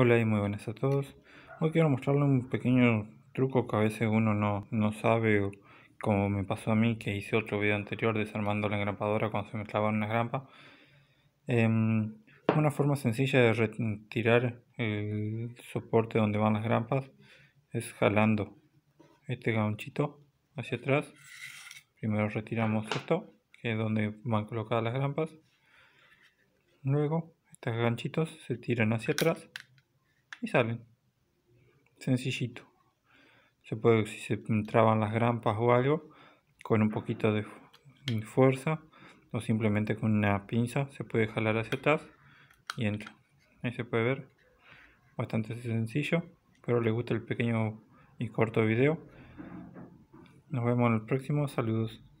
Hola y muy buenas a todos. Hoy quiero mostrarles un pequeño truco que a veces uno no, sabe, como me pasó a mí que hice otro video anterior desarmando la engrampadora cuando se me en una grampa em, una forma sencilla de retirar el soporte donde van las grampas es jalando este ganchito hacia atrás. Primero retiramos esto, que es donde van colocadas las grampas. Luego estos ganchitos se tiran hacia atrás y salen. Sencillito. Se puede, si se traban las grampas o algo, con un poquito de fuerza o simplemente con una pinza se puede jalar hacia atrás y entra. Ahí se puede ver. Bastante sencillo. pero les gusta el pequeño y corto video. Nos vemos en el próximo. Saludos.